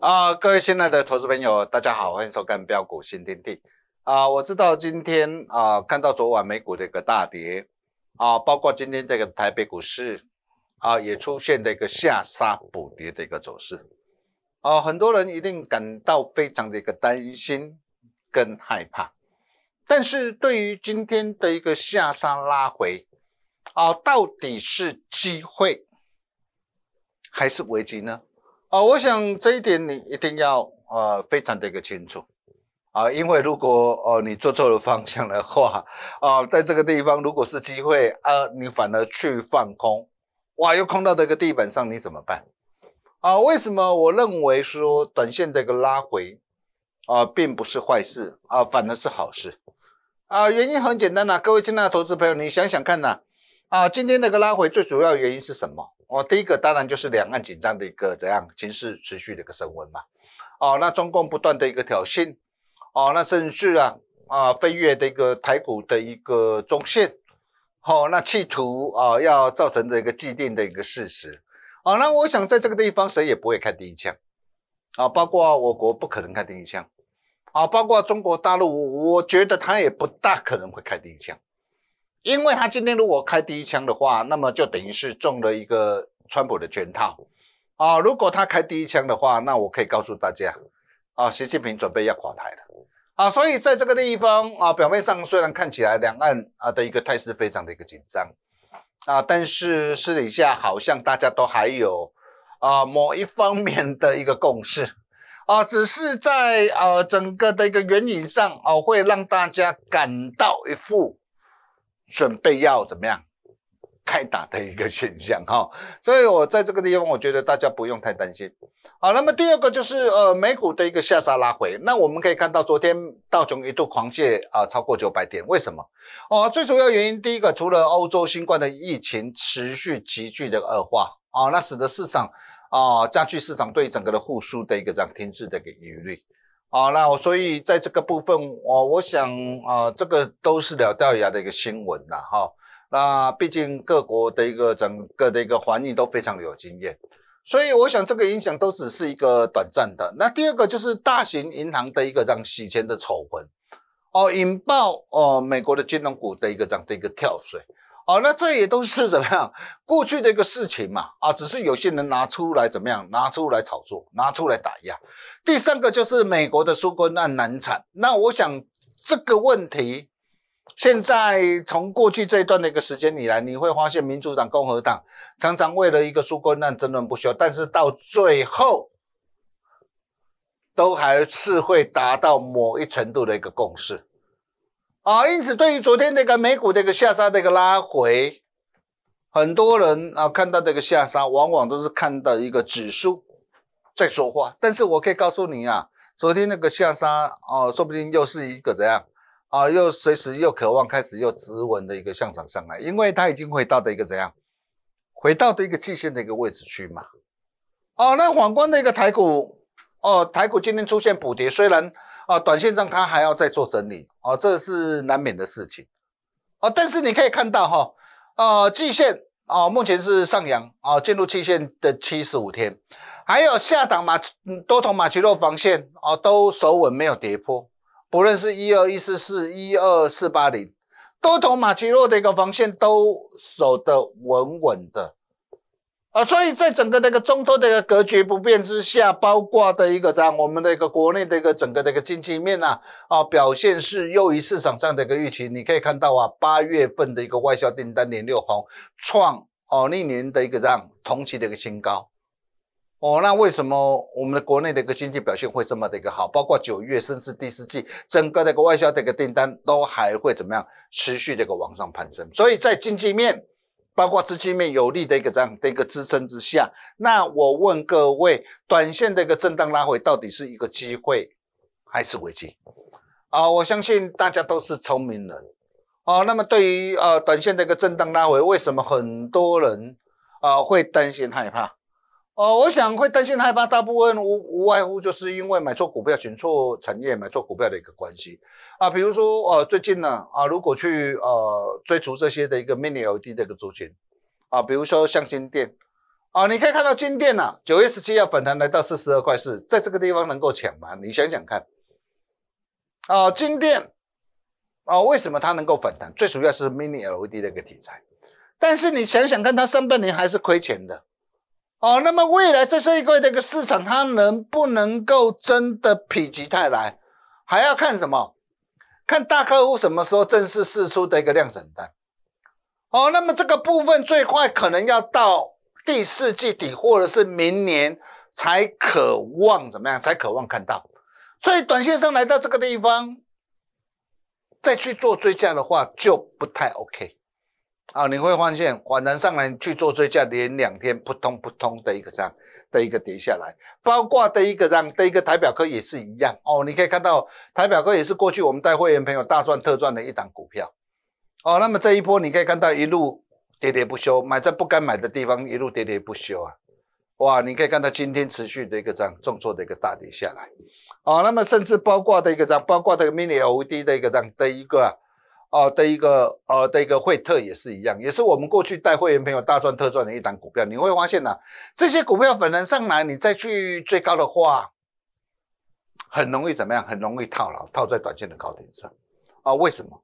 啊，各位新爱的投资朋友，大家好，欢迎收看标股新天地。啊，我知道今天啊，看到昨晚美股的一个大跌，啊，包括今天这个台北股市啊，也出现了一个下杀补跌的一个走势。啊，很多人一定感到非常的一个担心跟害怕。但是对于今天的一个下杀拉回，啊，到底是机会还是危机呢？啊，我想这一点你一定要呃非常的一个清楚啊，因为如果哦你做错了方向的话啊，在这个地方如果是机会啊，你反而去放空，哇，又空到这个地板上你怎么办？啊，为什么我认为说短线的一个拉回啊，并不是坏事啊，反而是好事啊，原因很简单呐，各位亲爱的投资朋友，你想想看呐啊，今天那个拉回最主要原因是什么？哦，第一个当然就是两岸紧张的一个怎样，情势持续的一个升温嘛。哦，那中共不断的一个挑衅，哦，那甚至啊啊飞跃的一个台股的一个中线，哦，那企图啊要造成这个既定的一个事实。哦，那我想在这个地方谁也不会开第一枪，啊，包括我国不可能开第一枪，啊，包括中国大陆，我我觉得他也不大可能会开第一枪。因为他今天如果开第一枪的话，那么就等于是中了一个川普的圈套啊！如果他开第一枪的话，那我可以告诉大家啊，习近平准备要垮台了啊！所以在这个地方啊，表面上虽然看起来两岸啊的一个态势非常的一个紧张啊，但是私底下好像大家都还有啊某一方面的一个共识啊，只是在啊整个的一个原因上啊，会让大家感到一副。准备要怎么样开打的一个现象哈，所以我在这个地方，我觉得大家不用太担心。好，那么第二个就是呃美股的一个下杀拉回，那我们可以看到昨天道琼一度狂泻啊超过九百点，为什么？哦，最主要原因第一个，除了欧洲新冠的疫情持续急剧的恶化啊，那使得市场啊加剧市场对整个的复苏的一个这样停滞的一个疑虑。好，那我所以在这个部分，我我想啊，这个都是老掉牙的一个新闻呐，哈。那毕竟各国的一个整个的一个反境都非常有经验，所以我想这个影响都只是一个短暂的。那第二个就是大型银行的一个这样洗钱的丑闻，哦，引爆哦美国的金融股的一个这样的一个跳水。哦，那这也都是怎么样？过去的一个事情嘛，啊，只是有些人拿出来怎么样？拿出来炒作，拿出来打压。第三个就是美国的输光难难产。那我想这个问题，现在从过去这一段的一个时间以来，你会发现民主党、共和党常常为了一个输光难争论不休，但是到最后都还是会达到某一程度的一个共识。啊，因此对于昨天那个美股一个下杀的一个拉回，很多人啊看到这个下杀，往往都是看到一个指数在说话。但是我可以告诉你啊，昨天那个下杀啊，说不定又是一个怎样啊，又随时又渴望开始又直稳的一个向上上来，因为它已经回到的一个怎样，回到的一个均线的一个位置去嘛。哦，那反观的一个台股，哦，台股今天出现补跌，虽然。啊，短线站它还要再做整理，啊，这是难免的事情，啊，但是你可以看到哈，呃，季线，啊，目前是上扬，啊，进入季线的七十五天，还有下档马多头马奇诺防线，啊，都守稳没有跌破，不论是一二一四四、一二四八零，多头马奇诺的一个防线都守得稳稳的。啊，所以在整个那个中东的一个格局不变之下，包括的一个这样，我们的一个国内的一个整个的一个经济面呢，啊，表现是优于市场上的一个预期。你可以看到啊，八月份的一个外销订单连六红，创哦历年的一个这样同期的一个新高。哦，那为什么我们的国内的一个经济表现会这么的一个好？包括九月，甚至第四季，整个的一个外销的一个订单都还会怎么样持续的一个往上攀升？所以在经济面。包括资金面有利的一个这样的一个支撑之下，那我问各位，短线的一个震荡拉回到底是一个机会还是危机？啊，我相信大家都是聪明人。哦，那么对于呃短线的一个震荡拉回，为什么很多人啊会担心害怕？哦，我想会担心害怕，大部分无无外乎就是因为买错股票、选错产业、买错股票的一个关系啊。比如说，呃，最近呢，啊，如果去呃追逐这些的一个 mini LED 的一个族群啊，比如说像金店啊，你可以看到金店呐，九月十七号反弹来到四十二块四，在这个地方能够抢完，你想想看啊，金店啊，为什么它能够反弹？最主要是 mini LED 一个题材，但是你想想看，它上半年还是亏钱的。哦，那么未来这些一个这个市场，它能不能够真的否极泰来，还要看什么？看大客户什么时候正式试出的一个量整单。哦，那么这个部分最快可能要到第四季底或者是明年才渴望怎么样，才渴望看到。所以短线上来到这个地方再去做追加的话，就不太 OK。啊，你会发现反弹上来去做追加，连两天扑通扑通的一个样的一个跌下来，包括的一个样的一个台表哥也是一样哦。你可以看到台表哥也是过去我们带会员朋友大赚特赚的一档股票。哦，那么这一波你可以看到一路跌跌不休，买在不该买的地方，一路跌跌不休啊。哇，你可以看到今天持续的一个样重挫的一个大跌下来。哦，那么甚至包括的一个样，包括的 mini O D 的一个样的一个。哦的一个呃的一个惠特也是一样，也是我们过去带会员朋友大赚特赚的一档股票。你会发现啊，这些股票反弹上来，你再去最高的话，很容易怎么样？很容易套牢，套在短线的高点上啊？为什么？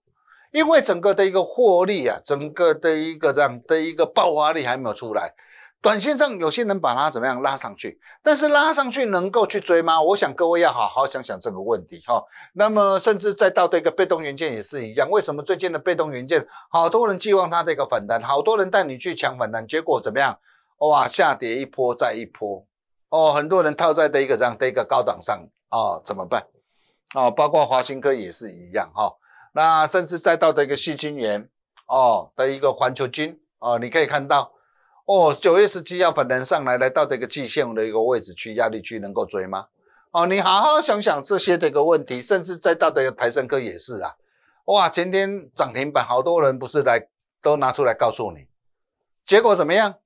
因为整个的一个获利啊，整个的一个这样的一个爆发力还没有出来。短线上有些人把它怎么样拉上去，但是拉上去能够去追吗？我想各位要好好想想这个问题哈。那么甚至再到这个被动元件也是一样，为什么最近的被动元件好多人寄望它这个反弹，好多人带你去抢反弹，结果怎么样？哇，下跌一波再一波，哦，很多人套在的一个这样的一个高档上啊，怎么办？哦，包括华兴科也是一样哈。那甚至再到这个细菌源哦的一个环球军哦，你可以看到。哦，九月十七要反弹上来，来到这个季线的一个位置区压力区能够追吗？哦，你好好想想这些的一个问题，甚至在到的台生科也是啊，哇，前天涨停板好多人不是来都拿出来告诉你，结果怎么样？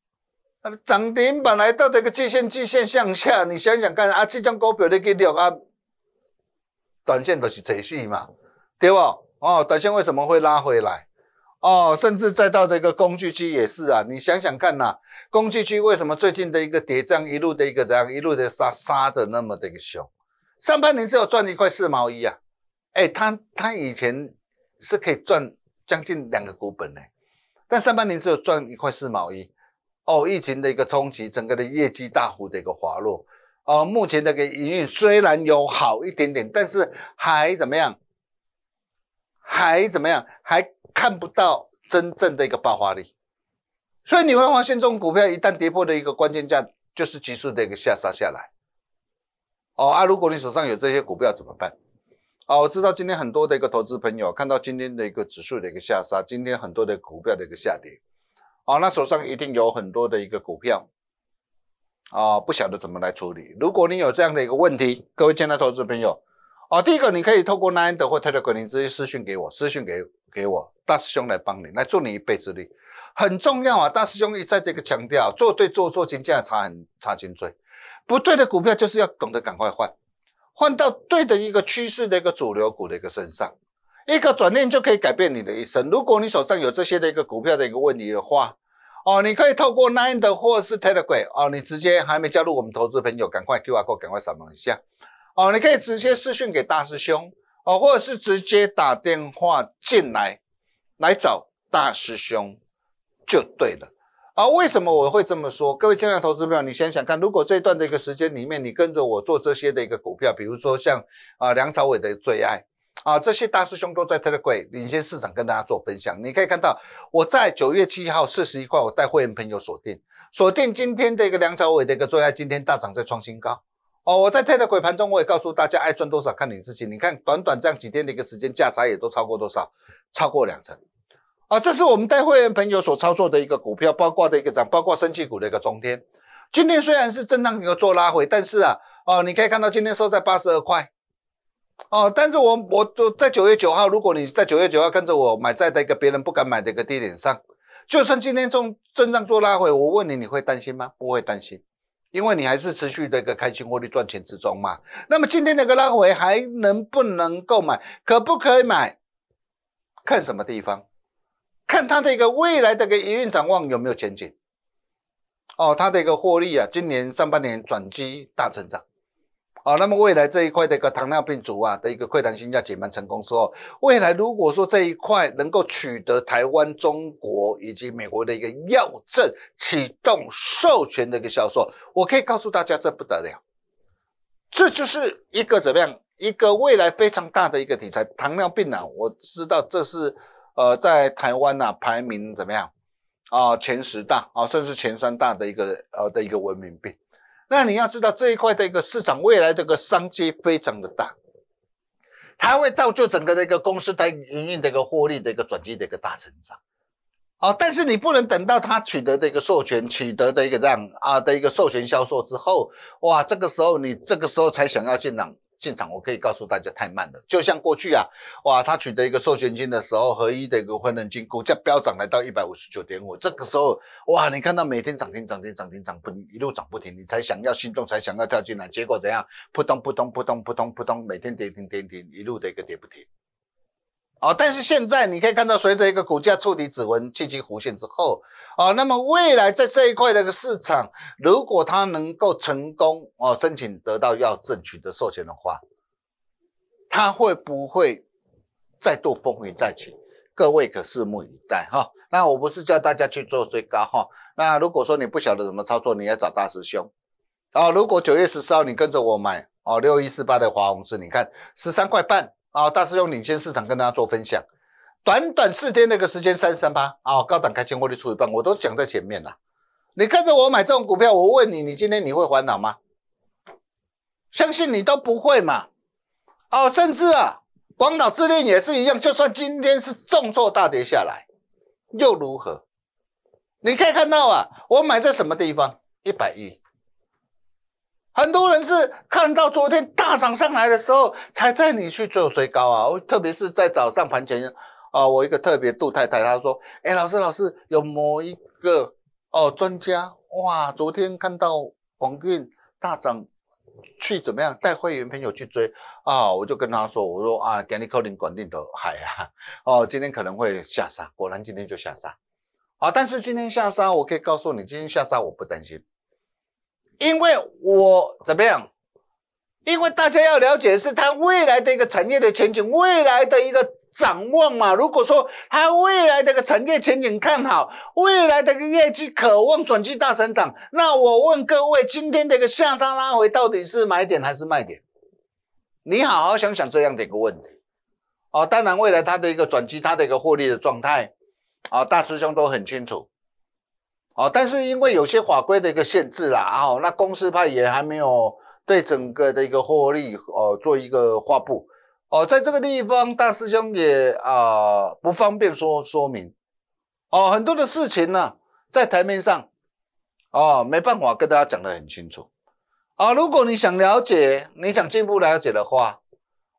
涨停板来到这个季线，季线向下，你想想看啊，这张股票你给六啊，短线都是贼细嘛，对不？哦，短线为什么会拉回来？哦，甚至再到这个工具区也是啊，你想想看呐，工具区为什么最近的一个跌涨一路的一个怎样一路的杀杀的那么的一个凶？上半年只有赚一块四毛一啊，哎，他他以前是可以赚将近两个股本呢，但上半年只有赚一块四毛一。哦，疫情的一个冲击，整个的业绩大幅的一个滑落。哦，目前的个营运虽然有好一点点，但是还怎么样？还怎么样？还？看不到真正的一个爆发力，所以你会发现，这种股票一旦跌破的一个关键价，就是急速的一个下杀下来。哦啊，如果你手上有这些股票怎么办？哦，我知道今天很多的一个投资朋友看到今天的一个指数的一个下杀，今天很多的股票的一个下跌。哦，那手上一定有很多的一个股票，哦，不晓得怎么来处理。如果你有这样的一个问题，各位进来投资朋友，哦，第一个你可以透过 n i n e 的或头条给您直接私讯给我，私讯给我。给我大师兄来帮你，来助你一辈子力，很重要啊！大师兄一再的个强调，做对做错，精，这样才很才精准。不对的股票就是要懂得赶快换，换到对的一个趋势的一个主流股的一个身上，一个转念就可以改变你的一生。如果你手上有这些的一个股票的一个问题的话，哦，你可以透过 Nine 的或是 Telegram，哦，你直接还没加入我们投资朋友，赶快 Q R code，赶快扫描一下，哦，你可以直接私讯给大师兄。哦，或者是直接打电话进来来找大师兄就对了。啊，为什么我会这么说？各位亲爱的投资朋友，你想想看，如果这一段的一个时间里面，你跟着我做这些的一个股票，比如说像啊梁朝伟的最爱啊，这些大师兄都在他的鬼领先市场跟大家做分享。你可以看到，我在九月七号四十一块，我带会员朋友锁定锁定今天的一个梁朝伟的一个最爱，今天大涨在创新高。哦，我在泰的鬼盘中，我也告诉大家，爱赚多少看你自己。你看，短短这样几天的一个时间，价差也都超过多少？超过两成。啊，这是我们带会员朋友所操作的一个股票，包括的一个涨，包括升气股的一个中天。今天虽然是震荡有做拉回，但是啊，哦，你可以看到今天收在八十二块。哦，但是我我我在九月九号，如果你在九月九号跟着我买在的一个别人不敢买的一个低点上，就算今天中震荡做拉回，我问你你会担心吗？不会担心。因为你还是持续的一个开心获利赚钱之中嘛，那么今天那个拉回还能不能够买，可不可以买？看什么地方，看它的一个未来的一个营运展望有没有前景。哦，它的一个获利啊，今年上半年转机大成长。好，那么未来这一块的一个糖尿病足啊的一个溃疡性下解盲成功之后，未来如果说这一块能够取得台湾、中国以及美国的一个药证启动授权的一个销售，我可以告诉大家，这不得了，这就是一个怎么样，一个未来非常大的一个题材。糖尿病啊，我知道这是呃在台湾啊排名怎么样啊前十大啊，甚至前三大的一个呃的一个文明病。那你要知道这一块的一个市场未来一个商机非常的大，它会造就整个的一个公司它营运的一个获利的一个转机的一个大成长，好，但是你不能等到它取得的一个授权，取得的一个这样啊的一个授权销售之后，哇，这个时候你这个时候才想要进场。进场，我可以告诉大家，太慢了。就像过去啊，哇，他取得一个授权金的时候，合一的一个混能金股价飙涨，来到一百五十九点五。这个时候，哇，你看到每天涨停、涨停、涨停涨不，一路涨不停，你才想要心动，才想要跳进来。结果怎样？扑通扑通扑通扑通扑通，每天跌停跌停一路的一个跌不停。哦，但是现在你可以看到，随着一个股价触底、指纹、进行弧线之后，哦，那么未来在这一块的市场，如果它能够成功哦申请得到要证取的授权的话，它会不会再度风雨再起？各位可拭目以待哈。那我不是叫大家去做追高哈，那如果说你不晓得怎么操作，你要找大师兄。哦，如果九月十四号你跟着我买哦六一四八的华虹是，你看十三块半。啊，大师用领先市场跟大家做分享，短短四天那个时间三三八啊，高档开千获利出一半，我都讲在前面了。你跟着我买这种股票，我问你，你今天你会烦恼吗？相信你都不会嘛。哦，甚至啊，广岛之恋也是一样，就算今天是重挫大跌下来，又如何？你可以看到啊，我买在什么地方？一百亿。很多人是看到昨天大涨上来的时候，才带你去做追高啊，特别是在早上盘前啊，我一个特别杜太太她说，哎老师老师有某一个哦专家哇，昨天看到广运大涨去怎么样带会员朋友去追啊，我就跟他说我说啊给你扣令，广运的海啊，哦今天可能会下杀，果然今天就下杀啊，但是今天下杀我可以告诉你，今天下杀我不担心。因为我怎么样？因为大家要了解是它未来的一个产业的前景，未来的一个展望嘛。如果说它未来的一个产业前景看好，未来的一个业绩渴望转机大成长，那我问各位，今天的一个下杀拉回到底是买点还是卖点？你好好想想这样的一个问题。哦，当然未来它的一个转机，它的一个获利的状态，啊，大师兄都很清楚。哦，但是因为有些法规的一个限制啦，哦，那公司派也还没有对整个的一个获利哦做一个划布哦，在这个地方大师兄也啊不方便说说明哦，很多的事情呢在台面上哦没办法跟大家讲得很清楚哦，如果你想了解，你想进一步了解的话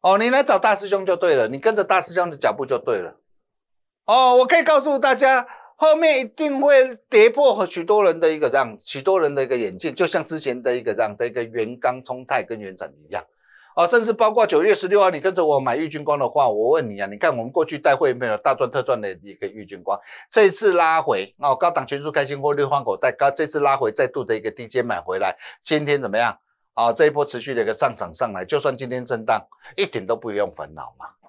哦，你来找大师兄就对了，你跟着大师兄的脚步就对了哦，我可以告诉大家。后面一定会跌破许多人的一个这样，许多人的一个眼镜，就像之前的一个这样的一个原钢冲泰跟原展一样，啊，甚至包括九月十六号你跟着我买裕军光的话，我问你啊，你看我们过去带会没有大赚特赚的，一个裕军光，这次拉回啊，高档全数开心获利换口袋，高，这次拉回再度的一个低阶买回来，今天怎么样？啊，这一波持续的一个上涨上来，就算今天震荡，一点都不用烦恼嘛。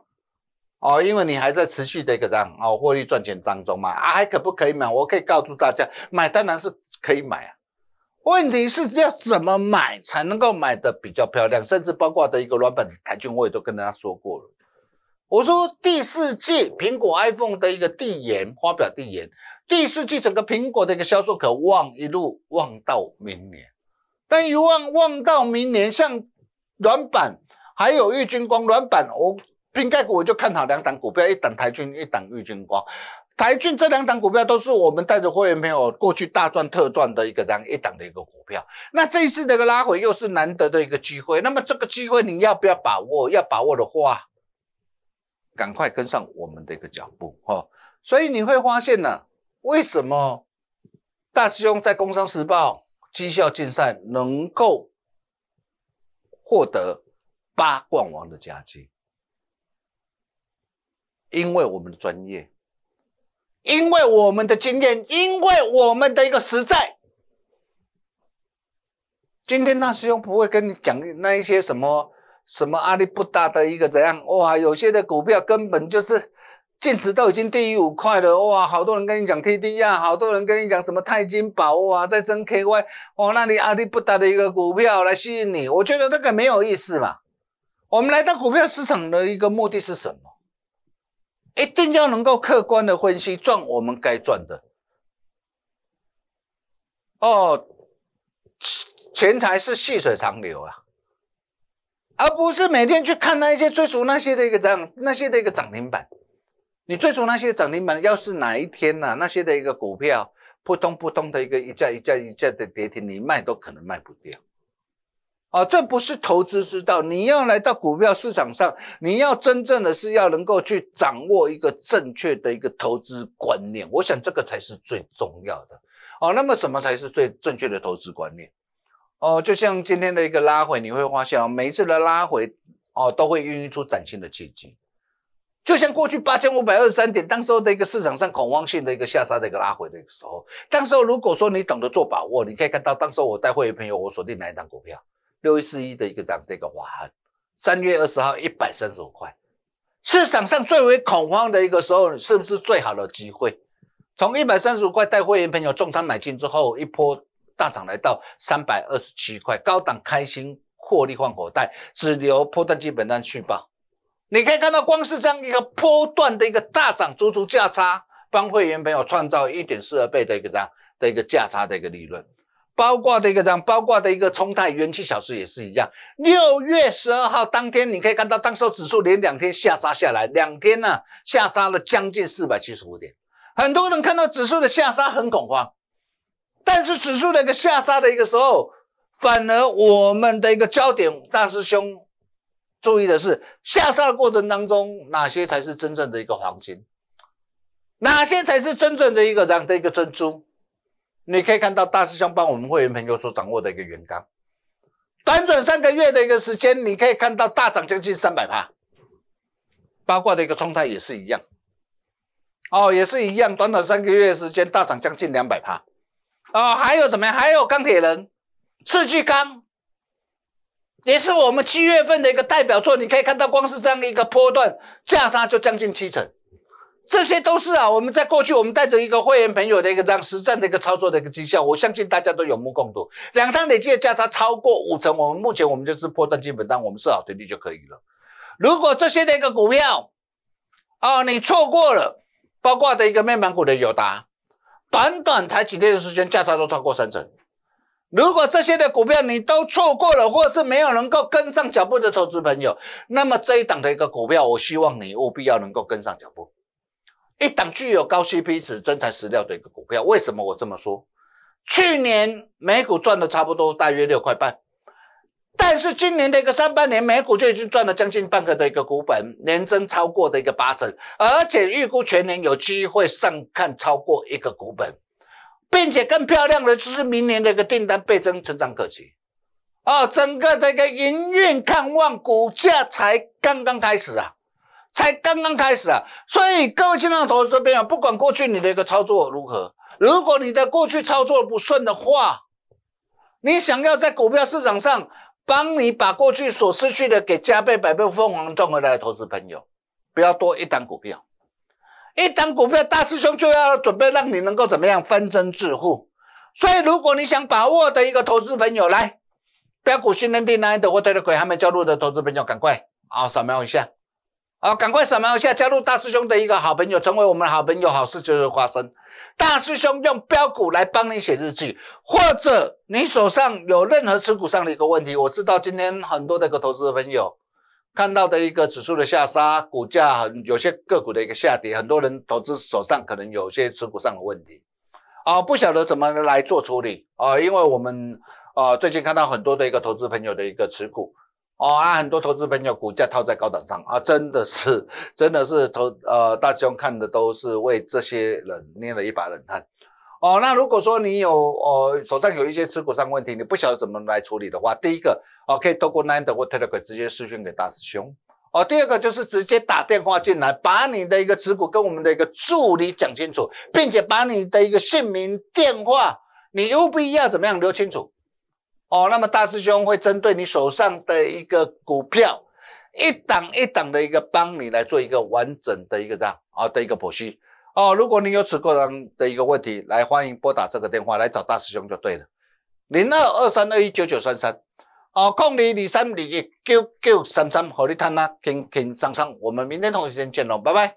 哦，因为你还在持续的一个这样啊，获利赚钱当中嘛，啊，还可不可以买？我可以告诉大家，买当然是可以买啊，问题是要怎么买才能够买的比较漂亮，甚至包括的一个软板的台军，我也都跟大家说过了。我说第四季苹果 iPhone 的一个递延发表递延，第四季整个苹果的一个销售可望一路望到明年，但一望望到明年，像软板还有玉军光软板，我。瓶盖股我就看好两档股票，一档台军，一档玉金光。台军这两档股票都是我们带着会员朋友过去大赚特赚的一个这样一档的一个股票。那这一次这个拉回又是难得的一个机会，那么这个机会你要不要把握？要把握的话，赶快跟上我们的一个脚步，哈。所以你会发现呢，为什么大师兄在《工商时报》绩效竞赛能够获得八冠王的佳绩？因为我们的专业，因为我们的经验，因为我们的一个实在。今天那师兄不会跟你讲那一些什么什么阿里不达的一个怎样哇，有些的股票根本就是净值都已经低于五块了哇，好多人跟你讲 T D 呀，好多人跟你讲什么钛金宝哇，再升 K Y，哇，那里阿里不达的一个股票来吸引你，我觉得那个没有意思嘛。我们来到股票市场的一个目的是什么？一定要能够客观的分析赚我们该赚的哦，钱财是细水长流啊，而不是每天去看那些追逐那些的一个涨那些的一个涨停板，你追逐那些涨停板，要是哪一天呢那些的一个股票扑通扑通的一个一价一价一价的跌停，你卖都可能卖不掉。啊，这不是投资之道。你要来到股票市场上，你要真正的是要能够去掌握一个正确的一个投资观念。我想这个才是最重要的。哦，那么什么才是最正确的投资观念？哦，就像今天的一个拉回，你会发现哦，每一次的拉回，哦，都会孕育出崭新的契机。就像过去八千五百二十三点，当时候的一个市场上恐慌性的一个下杀的一个拉回的时候，当时候如果说你懂得做把握，你可以看到当时候我带会员朋友，我锁定哪一档股票？六一四一的一个涨的一个滑行，三月二十号一百三十五块，市场上最为恐慌的一个时候，是不是最好的机会？从一百三十五块带会员朋友重仓买进之后，一波大涨来到三百二十七块，高档开心获利换口袋，只留波段基本单去报。你可以看到，光是这样一个波段的一个大涨，足足价差帮会员朋友创造一点四二倍的一个涨的一个价差的一个利润。包括的一个这样包括的一个冲太元气小时也是一样。六月十二号当天，你可以看到，当时指数连两天下杀下来，两天呢下杀了将近四百七十五点。很多人看到指数的下杀很恐慌，但是指数的一个下杀的一个时候，反而我们的一个焦点大师兄注意的是，下杀过程当中哪些才是真正的一个黄金，哪些才是真正的一个这样的一个珍珠。你可以看到大师兄帮我们会员朋友所掌握的一个原钢，短短三个月的一个时间，你可以看到大涨将近三百帕，包括的一个冲泰也是一样，哦也是一样，短短三个月时间大涨将近两百帕。哦还有怎么样？还有钢铁人，赤巨钢，也是我们七月份的一个代表作。你可以看到光是这样的一个波段，价差就将近七成。这些都是啊，我们在过去我们带着一个会员朋友的一个这样实战的一个操作的一个绩效，我相信大家都有目共睹。两趟累计的价差超过五成，我们目前我们就是破断基本单，我们设好停利就可以了。如果这些的一个股票哦，你错过了，包括的一个面板股的友达，短短才几天的时间价差都超过三成。如果这些的股票你都错过了，或是没有能够跟上脚步的投资朋友，那么这一档的一个股票，我希望你务必要能够跟上脚步。一档具有高息、盈率、真材实料的一个股票，为什么我这么说？去年美股赚了差不多大约六块半，但是今年的一个上半年美股就已经赚了将近半个的一个股本，年增超过的一个八成，而且预估全年有机会上看超过一个股本，并且更漂亮的就是明年的一个订单倍增成长可期。哦，整个的一个营运看望股价才刚刚开始啊。才刚刚开始啊，所以各位新浪投资这边啊，不管过去你的一个操作如何，如果你的过去操作不顺的话，你想要在股票市场上帮你把过去所失去的给加倍百倍凤凰赚回来的投资朋友，不要多一档股票，一档股票大师兄就要准备让你能够怎么样翻身致富。所以如果你想把握的一个投资朋友来，标股训练营那一的或者对还没加入的投资朋友赶快啊，扫描一下。好，赶快扫描一下，加入大师兄的一个好朋友，成为我们好朋友，好事就是发生。大师兄用标股来帮你写日记，或者你手上有任何持股上的一个问题，我知道今天很多的一个投资的朋友看到的一个指数的下杀，股价很有些个股的一个下跌，很多人投资手上可能有些持股上的问题，啊，不晓得怎么来做处理啊，因为我们啊最近看到很多的一个投资朋友的一个持股。哦，很多投资朋友股价套在高档上啊，真的是，真的是投呃大兄看的都是为这些人捏了一把冷汗。哦，那如果说你有呃手上有一些持股上问题，你不晓得怎么来处理的话，第一个，可以透过 n i n e 或 Telegram 直接私讯给大师兄。哦，第二个就是直接打电话进来，把你的一个持股跟我们的一个助理讲清楚，并且把你的一个姓名、电话，你务必要怎么样留清楚。哦，那么大师兄会针对你手上的一个股票，一档一档的一个帮你来做一个完整的一个这样啊的一个剖析。哦，如果你有此过人的一个问题，来欢迎拨打这个电话来找大师兄就对了，零二二三二一九九三三，哦，空你，二三二一九九三三，和你谈啊，轻轻松松。我们明天同一时间见喽，拜拜。